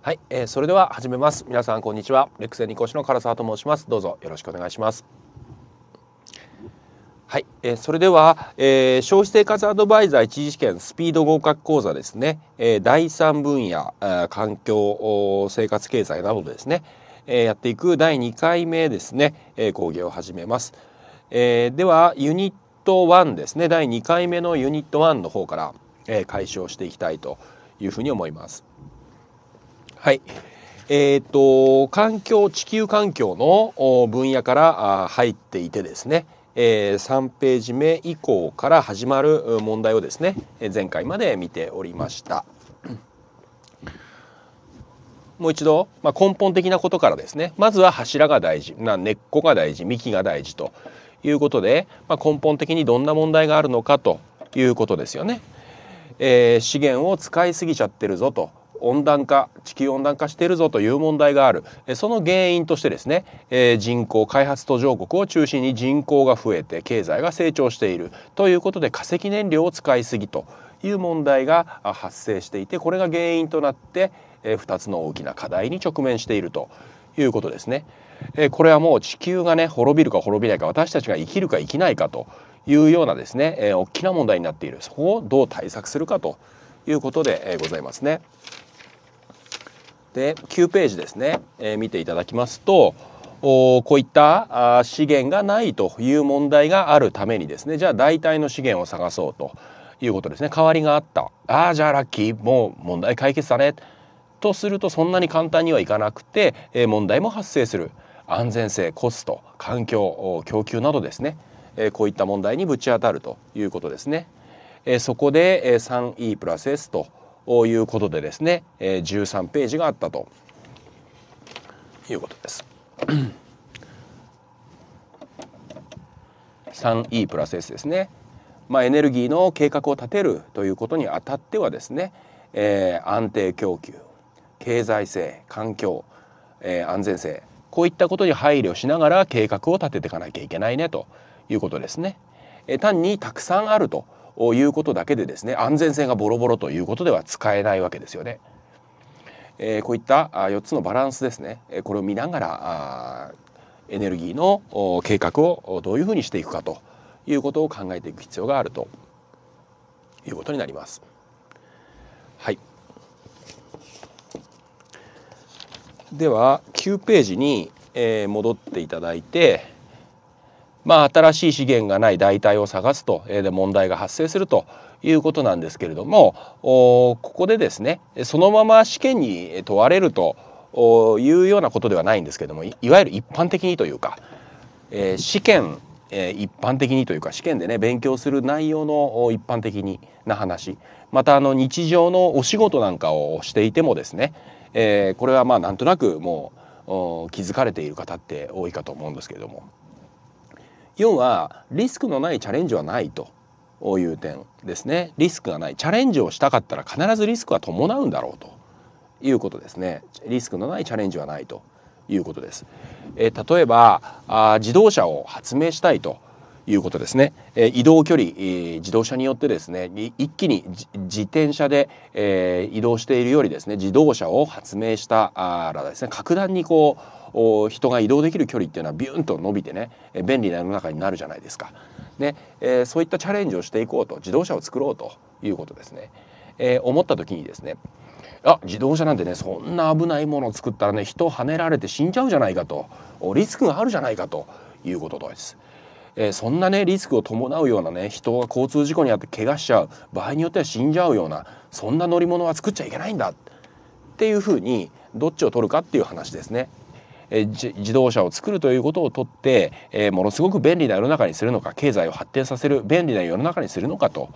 はい、えー、それでは始めます皆さんこんにちはレックスニコシの唐沢と申しますどうぞよろしくお願いしますはい、えー、それでは、えー、消費生活アドバイザー一次試験スピード合格講座ですね、えー、第三分野環境生活経済などですね、えー、やっていく第二回目ですね、えー、講義を始めます、えー、ではユニット1ですね第二回目のユニット1の方から、えー、解消していきたいというふうに思います。はい。えーと、と環境地球環境の分野から入っていてですね、えー、3ページ目以降から始まる問題をですね前回まで見ておりました。もう一度、まあ、根本的なことからですねまずは柱が大事な根っこが大事幹が大事ということで、まあ、根本的にどんな問題があるのかということですよね。えー、資源を使いすぎちゃってるぞと温暖化地球温暖化してるぞという問題があるその原因としてですね、えー、人口開発途上国を中心に人口が増えて経済が成長しているということで化石燃料を使いすぎという問題が発生していてこれが原因となって、えー、2つの大きな課題に直面しているということですね。えー、これはもう地球がね滅びるか滅びないか私たちが生きるか生きないかというようなですね、えー、大きな問題になっているそこをどう対策するかということでございますね。で9ページですね、えー、見ていただきますとこういった資源がないという問題があるためにですねじゃあ代替の資源を探そうということですね代わりがあったああじゃあラッキーもう問題解決だねとするとそんなに簡単にはいかなくて、えー、問題も発生する安全性コスト環境供給などですね、えー、こういった問題にぶち当たるということですね。えー、そこで 3E プラス S ということでですね、えー、13ページがあったということです。3E プラス S ですね、まあ、エネルギーの計画を立てるということにあたってはですね、えー、安定供給経済性環境、えー、安全性こういったことに配慮しながら計画を立てていかなきゃいけないねということですね。えー、単にたくさんあるということだけでですね安全性がボロボロということでは使えないわけですよね。えー、こういった4つのバランスですねこれを見ながらエネルギーの計画をどういうふうにしていくかということを考えていく必要があるということになります。はい、では9ページに、え戻っていただいてまあ、新しい資源がない代替を探すと、えー、で問題が発生するということなんですけれどもここでですねそのまま試験に問われるというようなことではないんですけどもいわゆる一般的にというか、えー、試験、えー、一般的にというか試験でね勉強する内容の一般的にな話またあの日常のお仕事なんかをしていてもですね、えー、これはまあなんとなくもう気づかれている方って多いかと思うんですけれども要はリスクのないチャレンジはないという点ですねリスクがないチャレンジをしたかったら必ずリスクは伴うんだろうということですねリスクのないチャレンジはないということです、え例えばあ自動車を発明したいということですね、え移動距離、えー、自動車によってですね一気に自転車で、え移動しているよりですね自動車を発明したらですね格段にこう人が移動できる距離っていうのはビューンと伸びてね便利な世の中になるじゃないですか。ねえー、そういったチャレンジをしていこうと自動車を作ろうということですね。えー、思った時にですねあ自動車なんてねそんな危ないものを作ったらね人跳ねられて死んじゃうじゃないかとリスクがあるじゃないかということです。えー、そんなねリスクを伴うようなね人が交通事故に遭って怪我しちゃう場合によっては死んじゃうようなそんな乗り物は作っちゃいけないんだっていうふうにどっちを取るかっていう話ですね。え自動車を作るということをとって、えものすごく便利な世の中にするのか経済を発展させる便利な世の中にするのかと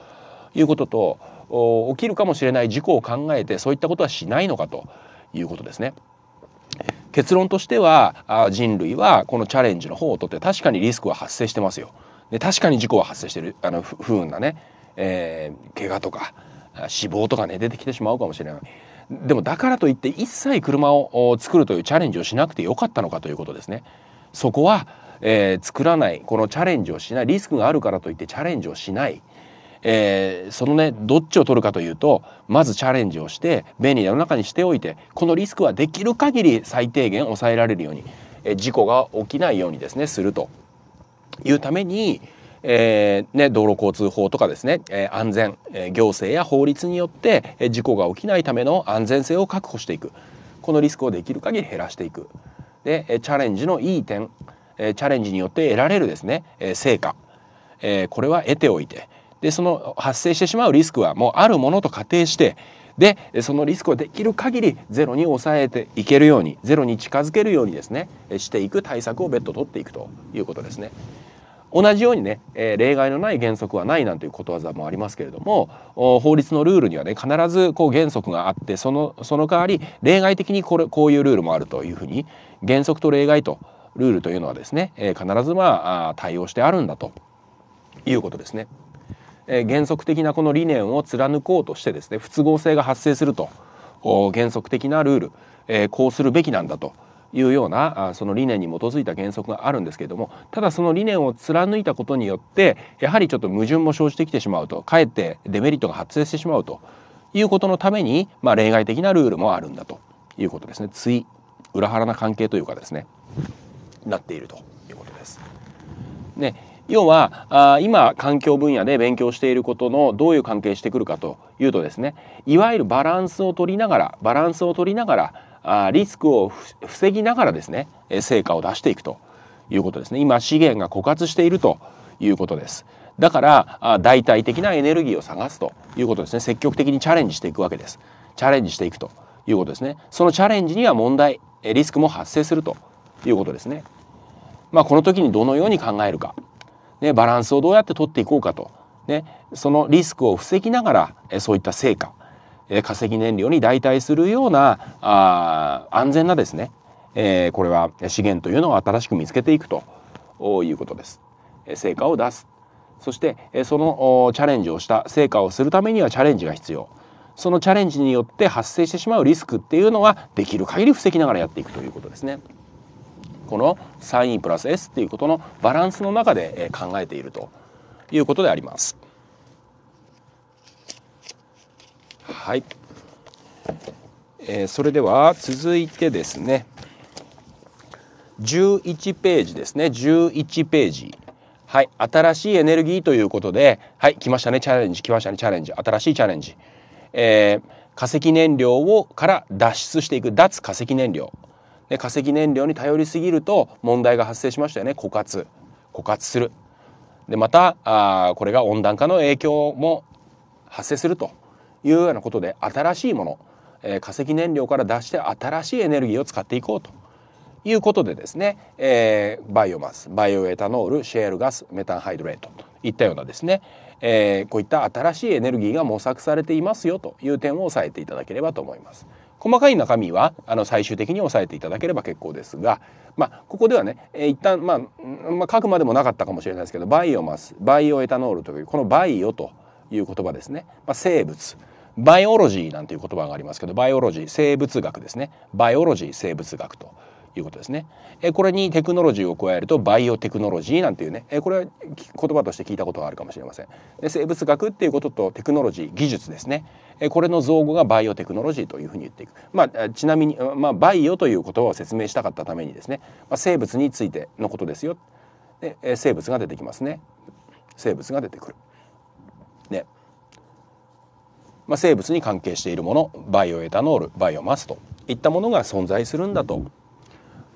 いうことと起きるかもしれない事故を考えてそういったことはしないのかということですね。結論としては人類はこのチャレンジの方をとって確かにリスクは発生してますよ。で確かに事故は発生してるあの不運なね、えー、怪我とか死亡とかね出てきてしまうかもしれない。でもだからといって一切車を作るというチャレンジをしなくてよかったのかということですね。そこは、えー、作らないこのチャレンジをしないリスクがあるからといってチャレンジをしない、えー、そのねどっちを取るかというとまずチャレンジをして便利な世の中にしておいてこのリスクはできる限り最低限抑えられるように、えー、事故が起きないようにですねするというために、えー、ね、道路交通法とかですね、えー、安全、えー、行政や法律によって、え事故が起きないための安全性を確保していくこのリスクをできる限り減らしていくで、えチャレンジのいい点、えチャレンジによって得られるですね、え成果、えこれは得ておいてでその発生してしまうリスクはもうあるものと仮定してでそのリスクをできる限りゼロに抑えていけるようにゼロに近づけるようにですねしていく対策を別途取っていくということですね。同じようにね、えー、例外のない原則はないなんていうことわざもありますけれども法律のルールにはね必ずこう原則があってそのその代わり例外的にこれこういうルールもあるというふうに原則と例外とルールというのはですね、えー、必ずまあ対応してあるんだということですね。えー、原則的なこの理念を貫こうとしてですね不都合性が発生すると原則的なルール、えー、こうするべきなんだというようなあその理念に基づいた原則があるんですけれどもただその理念を貫いたことによってやはりちょっと矛盾も生じてきてしまうとかえってデメリットが発生してしまうということのために、まあ、例外的なルールもあるんだということですねつい裏腹な関係というかですねなっているということです。ね、要はあ今環境分野で勉強していることのどういう関係してくるかというとですねいわゆるバランスを取りながらバランスを取りながらあリスクを防ぎながらですね成果を出していくということですね今資源が枯渇しているということですだからあ代替的なエネルギーを探すということですね積極的にチャレンジしていくわけですチャレンジしていくということですねそのチャレンジには問題リスクも発生するということですねまあこの時にどのように考えるか、ね、バランスをどうやって取っていこうかと、ね、そのリスクを防ぎながらえそういった成果え化石燃料に代替するようなあ安全なですね、えー、これは資源というのを新しく見つけていくということです。成果を出すそしてそのチャレンジをした成果をするためにはチャレンジが必要そのチャレンジによって発生してしまうリスクっていうのはできる限り防ぎながらやっていくということですね。この 3E プラス S っていうことのバランスの中で考えているということであります。はい、えー、それでは続いてですね11ページですね11ページはい新しいエネルギーということではい来ましたねチャレンジ来ましたねチャレンジ新しいチャレンジ、えー、化石燃料をから脱出していく脱化石燃料で化石燃料に頼りすぎると問題が発生しましたよね枯渇枯渇するでまたあこれが温暖化の影響も発生するというようなことで新しいもの、えー、化石燃料から出して新しいエネルギーを使っていこうということでですね、えー、バイオマスバイオエタノールシェールガスメタンハイドレートといったようなですね、えー、こういった新しいエネルギーが模索されていますよという点を押さえていただければと思います。細かい中身はあの最終的に押さえていただければ結構ですが、まあ、ここではね、えー、一旦、まあ、まあ書くまでもなかったかもしれないですけどバイオマスバイオエタノールというこのバイオという言葉ですね、まあ、生物バイオロジーなんていう言葉がありますけどバイオロジー生物学ですねバイオロジー生物学ということですね。えこれにテクノロジーを加えるとバイオテクノロジーなんていうねえこれは言葉として聞いたことがあるかもしれません。で生物学っていうこととテクノロジー技術ですねえこれの造語がバイオテクノロジーというふうに言っていく。まあちなみにまあバイオという言葉を説明したかったためにですね、まあ、生物についてのことですよ。で生物が出てきますね。生物が出てくる。ね。まあ、生物に関係しているものバイオエタノールバイオマスといったものが存在するんだと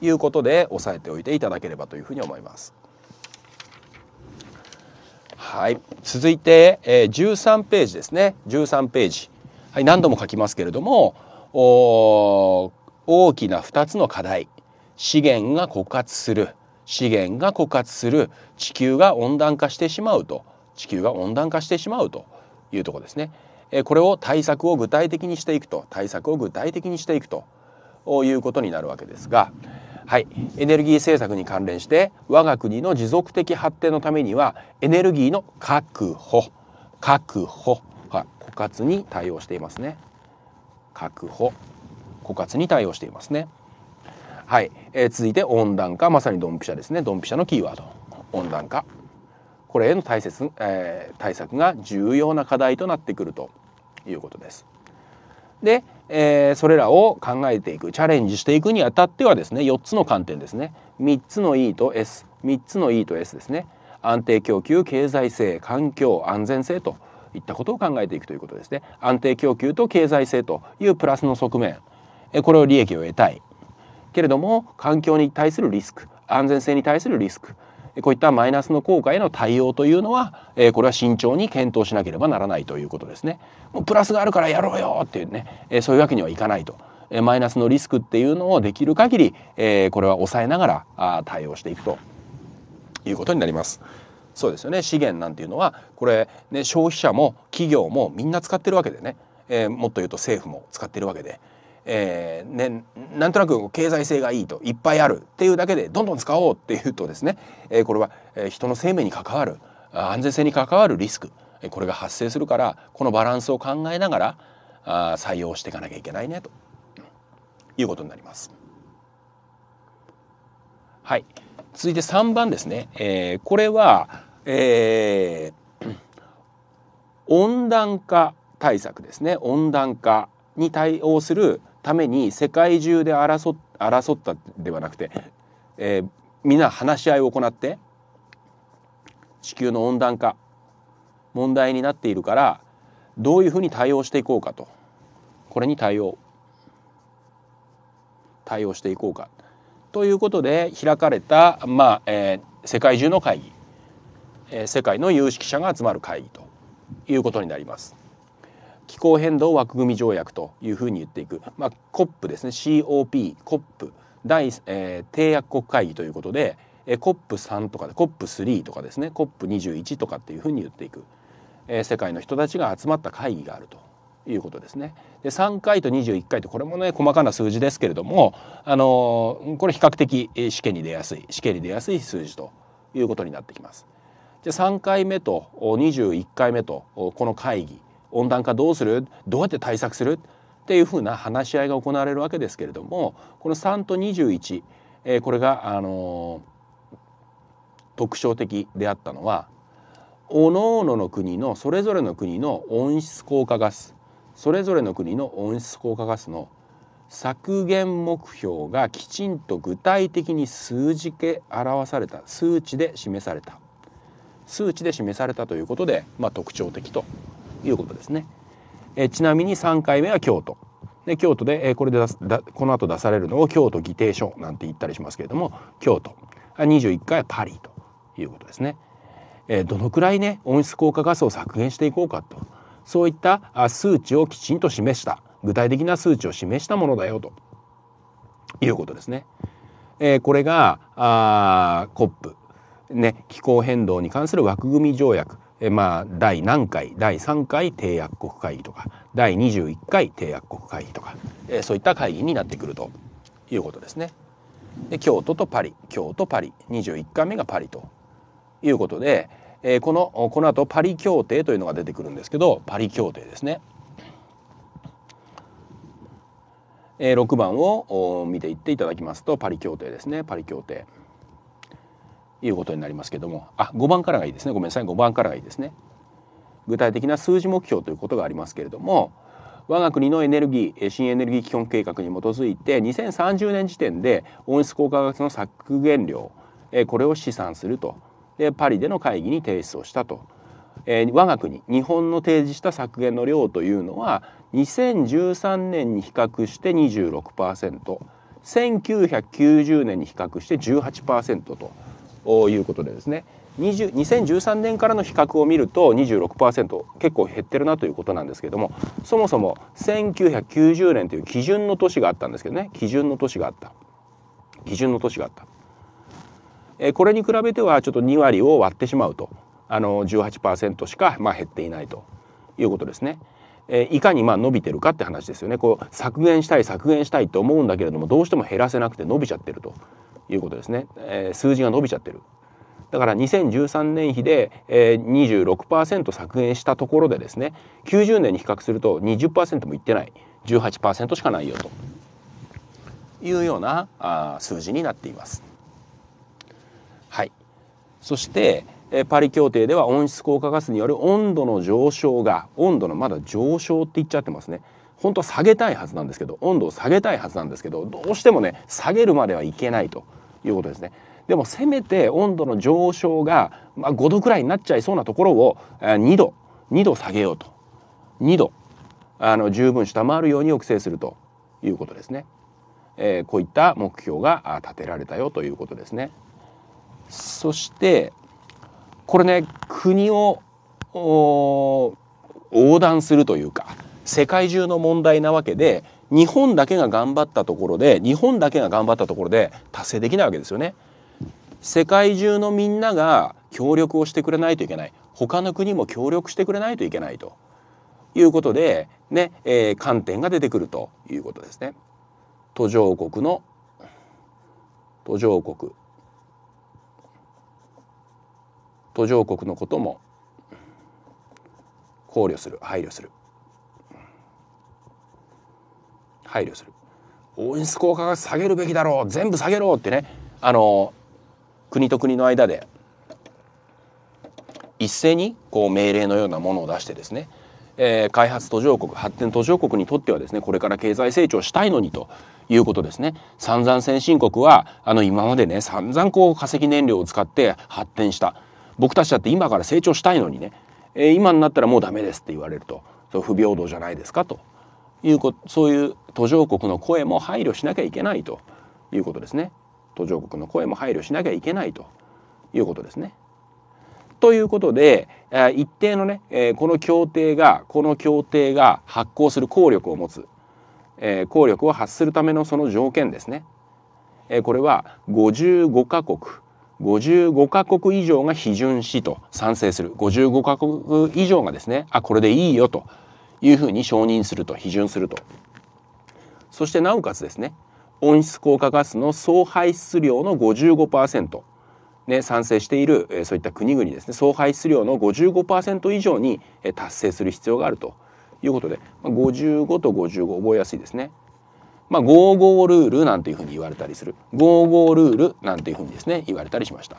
いうことで押さえておいていただければというふうに思います。はい、続いて、えー、13ページですね13ページ、はい、何度も書きますけれども大きな2つの課題資源が枯渇する資源が枯渇する地球が温暖化してしまうと地球が温暖化してしまうというとこですね。これを対策を具体的にしていくと対策を具体的にしていくということになるわけですが、はい、エネルギー政策に関連して我が国の持続的発展のためにはエネルギーの確保確保は枯渇に対応していますね確保枯渇に対応していますねはい、えー、続いて温暖化まさにドンピシャですねドンピシャのキーワード温暖化これへの対切、えー、対策が重要な課題となってくるということです。で、えー、それらを考えていくチャレンジしていくにあたってはですね4つの観点ですね3つの E と S3 つの E と S ですね安定供給経済性環境安全性といったことを考えていくということですね安定供給と経済性というプラスの側面これを利益を得たいけれども環境に対するリスク安全性に対するリスクこういったマイナスの効果への対応というのは、えー、これは慎重に検討しなければならないということですね。もうプラスがあるからやろうよっていうね、えー、そういうわけにはいかないと。えマイナスのリスクっていうのをできる限り、えー、これは抑えながらあ対応していくということになります。そうですよね資源なんていうのはこれ、ね、消費者も企業もみんな使ってるわけでね、えー、もっと言うと政府も使ってるわけで、えーね、なんとなく経済性がいいといっぱいあるっていうだけでどんどん使おうっていうとですね、えー、これは人の生命に関わる安全性に関わるリスクこれが発生するからこのバランスを考えながらあ採用していかなきゃいけないねということになります。はい、続いて3番ですね、えー、これは、えー、温暖化対策ですね温暖化に対応するために世界中で争争ったではなくて、えー、みんな話し合いを行って地球の温暖化問題になっているからどういうふうに対応していこうかとこれに対応対応していこうかということで開かれた、まあえー、世界中の会議、えー、世界の有識者が集まる会議ということになります。気候変動枠組み条約というふうに言っていく、まあ、COP ですね COP、COP 第、えー、締約国会議ということで、えー、COP3 とか COP3 とかですね COP21 とかっていうふうに言っていく、えー、世界の人たちが集まった会議があるということですね。で3回と21回とこれもね細かな数字ですけれども、あのー、これ比較的試験に出やすい試験に出やすい数字ということになってきます。じゃ3回目と21回目とこの会議温暖化どうするどうやって対策するっていうふうな話し合いが行われるわけですけれどもこの3と21、えー、これが、あの特徴的であったのは各々の国のそれぞれの国の温室効果ガスそれぞれの国の温室効果ガスの削減目標がきちんと具体的に数字で表された数値で示された数値で示されたということで、まあ、特徴的ということですね。えちなみに3回目は京都。で京都で、えこれでこの後出されるのを京都議定書なんて言ったりしますけれども京都21回はパリということですね。えどのくらいね温室効果ガスを削減していこうかとそういった数値をきちんと示した具体的な数値を示したものだよということですね。えこれがあ COP、ね、気候変動に関する枠組み条約えまあ第何回第3回締約国会議とか第21回締約国会議とか、えそういった会議になってくるということですね。で京都とパリ京都パリ21回目がパリということで、えこのこの後パリ協定というのが出てくるんですけどパリ協定ですね。え6番を見ていっていただきますとパリ協定ですねパリ協定。いうことになりますけどもあ5番からがいいですねごめんなさい5番からがいいですね具体的な数字目標ということがありますけれども我が国のエネルギー新エネルギー基本計画に基づいて2030年時点で温室効果ガスの削減量これを試算するとでパリでの会議に提出をしたと、えー、我が国日本の提示した削減の量というのは2013年に比較して 26%1990 年に比較して18%と。ということでですね20 2013年からの比較を見ると26%結構減ってるなということなんですけどもそもそも1990年という基準の年があったんですけどね基準の年があった基準の年があった、えこれに比べてはちょっと2割を割ってしまうとあの18%しかまあ減っていないということですね。えー、いかにまあ伸びてるかって話ですよねこう削減したい削減したいと思うんだけれどもどうしても減らせなくて伸びちゃってるということですね、えー、数字が伸びちゃってるだから2013年比で、えー、26%削減したところでですね90年に比較すると20%もいってない18%しかないよというようなあ数字になっています。はい、そしてパリ協定では温室効果ガスによる温度の上昇が温度のまだ上昇って言っちゃってますね本当は下げたいはずなんですけど温度を下げたいはずなんですけどどうしてもね下げるまではいけないということですね。でもせめて温度の上昇が、まあ、5度くらいになっちゃいそうなところを2度2度下げようと2度あの十分下回るように抑制するということですね。えー、こういった目標が立てられたよということですね。そしてこれね国を横断するというか世界中の問題なわけで日本だけが頑張ったところで日本だけが頑張ったところで達成できないわけですよね。世界中のみんなが協力をしてくれないといけない他の国も協力してくれないといけないということでね、えー、観点が出てくるということですね。途上国の途上国途上国のことも考慮する配慮する配慮する温室効果が下げるべきだろう全部下げろってねあの国と国の間で一斉にこう命令のようなものを出してですね、えー、開発途上国発展途上国にとってはですねこれから経済成長したいのにということですね散々先進国はあの今までね散々こう化石燃料を使って発展した僕たちだって今から成長したいのにね、えー、今になったらもうダメですって言われるとそ不平等じゃないですかということそういう途上国の声も配慮しなきゃいけないということですね。途上国の声も配慮しなきゃいけないということですね。ということで一定のねこの協定がこの協定が発行する効力を持つ効力を発するためのその条件ですね。これは55カ国55カ国以上が批准しと賛成する55カ国以上がですねあこれでいいよというふうに承認すると批准するとそしてなおかつですね温室効果ガスの総排出量の55%ね、賛成している、えそういった国々ですね総排出量の55%以上に、え達成する必要があるということで、まあ、55と55覚えやすいですね。まあ、55ルールなんていうふうに言われたりする55ルールなんていうふうにですね言われたりしました。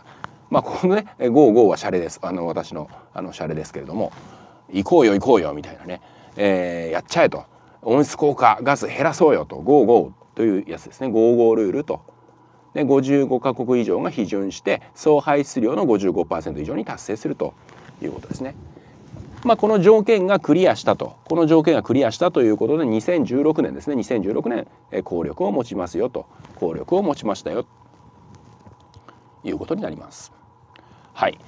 まあ、このねえ55はシャレですあの私のあのシャレですけれども行こうよ行こうよみたいなねえー、やっちゃえと温室効果ガス減らそうよと55というやつですね55ルールと。で55カ国以上が批准して総排出量の55%以上に達成するということですね。まあ、この条件がクリアしたとこの条件がクリアしたということで2016年ですね2016年、え効力を持ちますよと効力を持ちましたよいうことになります。はい、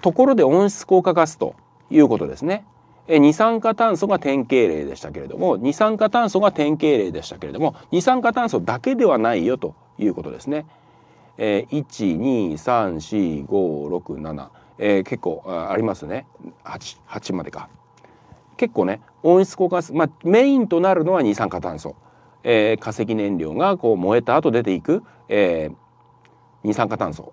ところで温室効果ガスということですね。二酸化炭素が典型例でしたけれども二酸化炭素が典型例でしたけれども二酸化炭素だけではないよということですね。えー、えー、結構ありますね 8, 8までか。結構ね温室効果ガス、まあ、メインとなるのは二酸化炭素、えー、化石燃料がこう燃えた後出ていく、えー、二酸化炭素、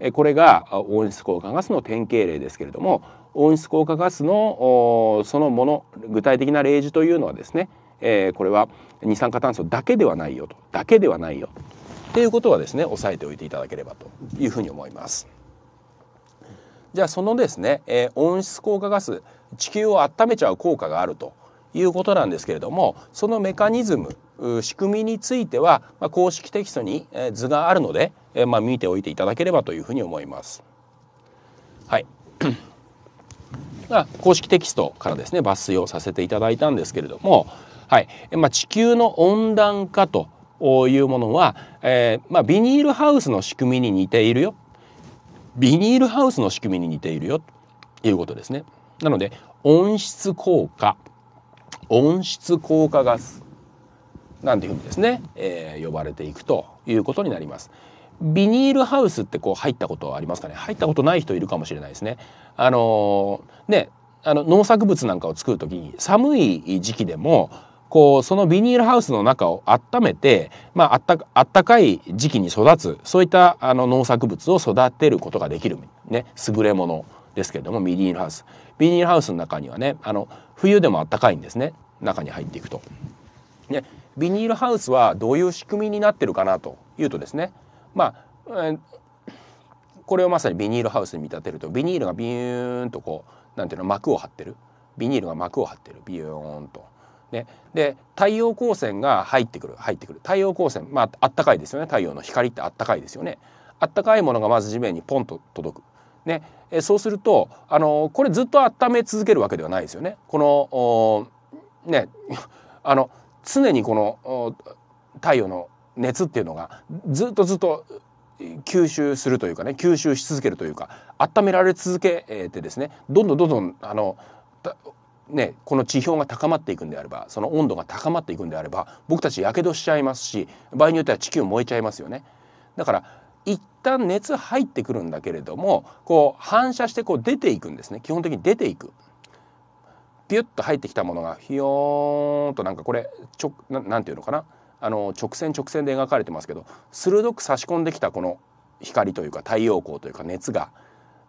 えー、これが温室効果ガスの典型例ですけれども温室効果ガスのそのもの具体的な例示というのはですね、えー、これは二酸化炭素だけではないよとだけではないよっていうことはですね押さえておいていただければというふうに思います。じゃあそのですね、えー、温室効果ガス地球を温めちゃう効果があるということなんですけれどもそのメカニズム仕組みについては、まあ、公式テキストに図があるので、えー、まあ、見ておいていただければというふうに思います。はいが公式テキストからですね抜粋をさせていただいたんですけれども、はいまあ、地球の温暖化というものは、えー、まあ、ビニールハウスの仕組みに似ているよビニールハウスの仕組みに似ているよということですね。なので温室効果温室効果ガスなんていうふうにですね、えー、呼ばれていくということになります。ビニールハウスってこう入ったことありますかね入ったことない人いるかもしれないですねあのねあの農作物なんかを作る時に寒い時期でもこうそのビニールハウスの中を温めて、まあ、あったあったかい時期に育つそういったあの農作物を育てることができる、ね、優れものですけれどもビニールハウスビニールハウスの中にはねあの冬でもあったかいんですね中に入っていくと。ね、ビニールハウスはどういう仕組みになってるかなというとですねまあ、えーこれをまさにビニールハウスに見立てるとビニールがビューンとこうなんていうの膜を張ってるビニールが膜を張ってるビューンと。ね、で太陽光線が入ってくる入ってくる太陽光線まああったかいですよね太陽の光ってあったかいですよねあったかいものがまず地面にポンと届くね、えそうするとあのこれずっと温め続けるわけではないですよね。このね あの常にこの太陽の熱っていうのがずっとずっと吸収するというかね吸収し続けるというか温められ続けてですねどんどんどんどんあのね、この地表が高まっていくんであればその温度が高まっていくんであれば僕たちやけどしちゃいますし場合によっては地球燃えちゃいますよね。だから一旦熱入ってくるんだけれどもこう反射してこう出ていくんですね基本的に出ていく。ピュッと入ってきたものがひよーんとなんかこれちょななんていうのかなあの直線直線で描かれてますけど鋭く差し込んできたこの光というか太陽光というか熱が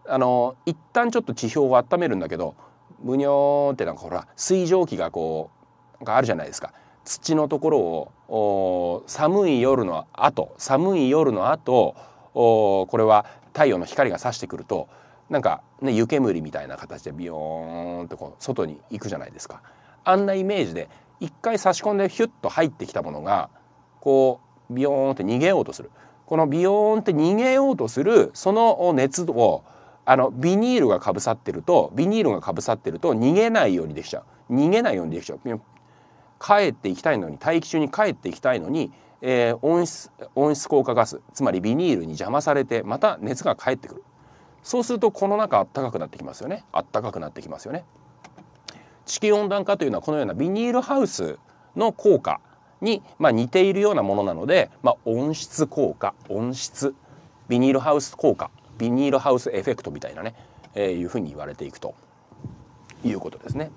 あの一旦ちょっと地表を温めるんだけどむにょーってなんかほら水蒸気がこうがあるじゃないですか土のところを寒い夜の後寒い夜の後これは太陽の光が差してくるとなんか、ね、湯煙みたいな形でビヨーンとこう外に行くじゃないですか。あんなイメージで一回差し込んでヒュッと入ってきたものがこうビヨーンって逃げようとするこのビヨーンって逃げようとするその熱をあのビニールがかぶさってるとビニールがかぶさってると逃げないようにできちゃう逃げないようにできちゃう帰っていきたいのに大気中に帰っていきたいのに、えー、温室温室効果ガスつまりビニールに邪魔されてまた熱が返ってくるそうするとこの中あったかくなってきますよねあったかくなってきますよね。地球温暖化というのはこのようなビニールハウスの効果に、まあ、似ているようなものなので、まあ、温室効果温室ビニールハウス効果ビニールハウスエフェクトみたいなね、えー、いうふうに言われていくということですね。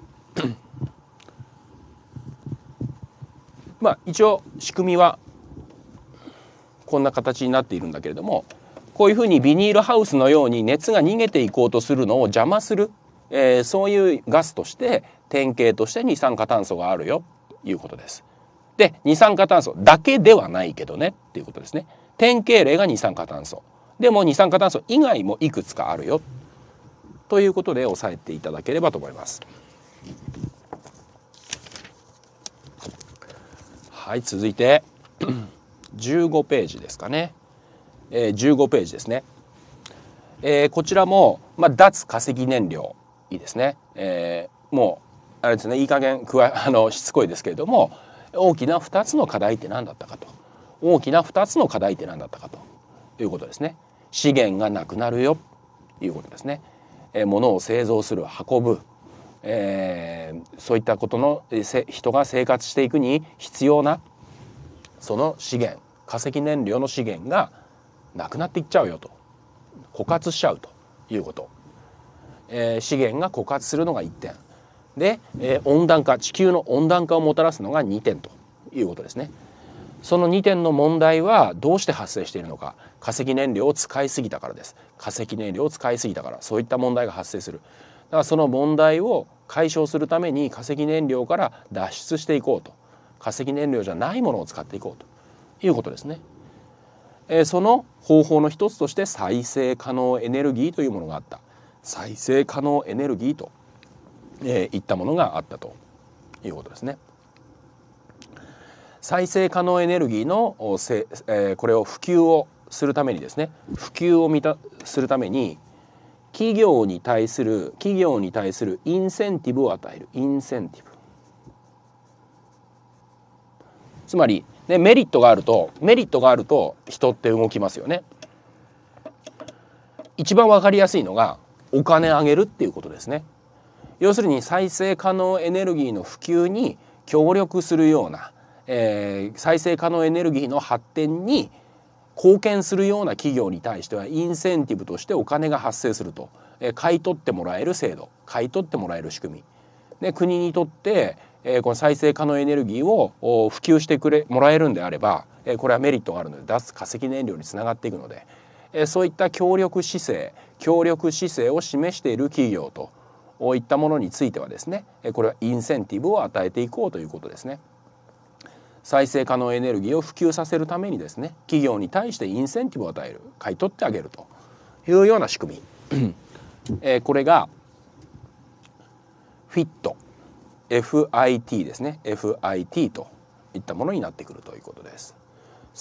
まあ一応仕組みはこんな形になっているんだけれどもこういうふうにビニールハウスのように熱が逃げていこうとするのを邪魔するえー、そういうガスとして典型として二酸化炭素があるよということです。で二酸化炭素だけではないけどねっていうことですね。典型例が二酸化炭素でも二酸化炭素以外もいくつかあるよということで押さえていただければと思います。はい続いて15 ページですかね、えー、15ページですね、えー、こちらも、まあ、脱化石燃料いいですね、えー、もうあれですねいい加減くわあのしつこいですけれども大きな2つの課題って何だったかと大きな2つの課題って何だったかということですね資源がなくなるよいうことですね、えー、物を製造する運ぶ、えー、そういったことのえせ人が生活していくに必要なその資源化石燃料の資源がなくなっていっちゃうよと枯渇しちゃうということえー、資源が枯渇するのが1点で、えー、温暖化地球の温暖化をもたらすのが2点ということですね。その2点の問題はどうして発生しているのか化石燃料を使いすぎたからです化石燃料を使いすぎたからそういった問題が発生するだからその問題を解消するために化石燃料から脱出していこうと化石燃料じゃないものを使っていこうということですね。えー、その方法の一つとして再生可能エネルギーというものがあった再生可能エネルギーと、えー、いったものがあったということですね。再生可能エネルギーのせ、えー、これを普及をするためにですね普及を満たするために企業に対する企業に対するインセンティブを与えるインセンティブつまり、ね、メリットがあるとメリットがあると人って動きますよね一番わかりやすいのがお金あげるっていうことですね。要するに再生可能エネルギーの普及に協力するような、えー、再生可能エネルギーの発展に貢献するような企業に対してはインセンティブとしてお金が発生すると、えー、買い取ってもらえる制度買い取ってもらえる仕組みで国にとって、えー、この再生可能エネルギーを普及してくれもらえるんであれば、えー、これはメリットがあるので脱化石燃料につながっていくのでえそういった協力姿勢協力姿勢を示している企業といったものについてはですねこれはインセンティブを与えていこうということですね。再生可能エネルギーを普及させるためにですね企業に対してインセンティブを与える買い取ってあげるというような仕組み、えこれが FIT FIT ですね FIT といったものになってくるということです。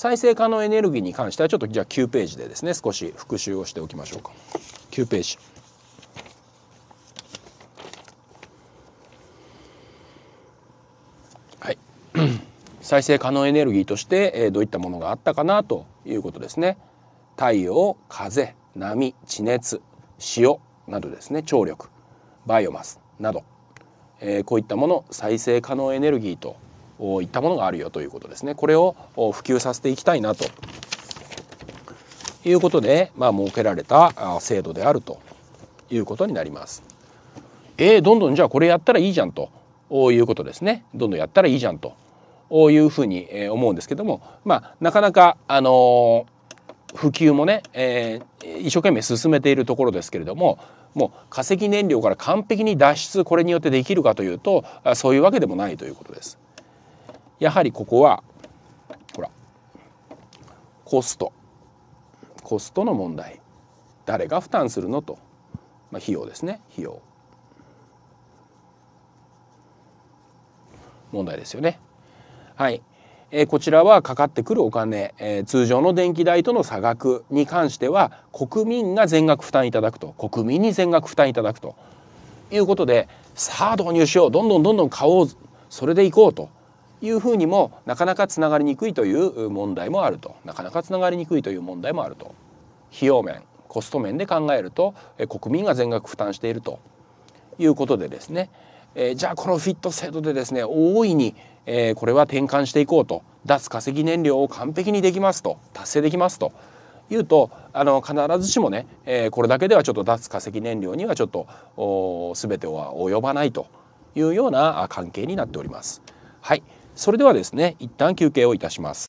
再生可能エネルギーに関してはちょっとじゃあ9ページでですね少し復習をしておきましょうか9ページはい 再生可能エネルギーとして、えー、どういったものがあったかなということですね太陽風波地熱塩などですね張力バイオマスなど、えー、こういったもの再生可能エネルギーといったものがあるよということですねこれを普及させていきたいなということで、まあ、設けられた制度であるということになります。えー、どんどんじゃあこれやったらいいじゃんということですねどんどんやったらいいじゃんというふうに思うんですけども、まあ、なかなか、あの普及もね、えー、一生懸命進めているところですけれどももう化石燃料から完璧に脱出これによってできるかというとそういうわけでもないということです。やはりここはほらコストコストの問題誰が負担するのと、まあ、費用ですね費用問題ですよねはい、えー、こちらはかかってくるお金、えー、通常の電気代との差額に関しては国民が全額負担いただくと国民に全額負担いただくということでさあ導入しようどんどんどんどん買おうそれでいこうというふうにもなかなかつながりにくいという問題もあるとなかなかつながりにくいという問題もあると費用面コスト面で考えると国民が全額負担しているということでですねえじゃあこのフィット制度でですね大いに、えこれは転換していこうと脱化石燃料を完璧にできますと達成できますというとあの必ずしもね、えこれだけではちょっと脱化石燃料にはちょっと全ては及ばないというような関係になっております。はいそれではですね一旦休憩をいたします。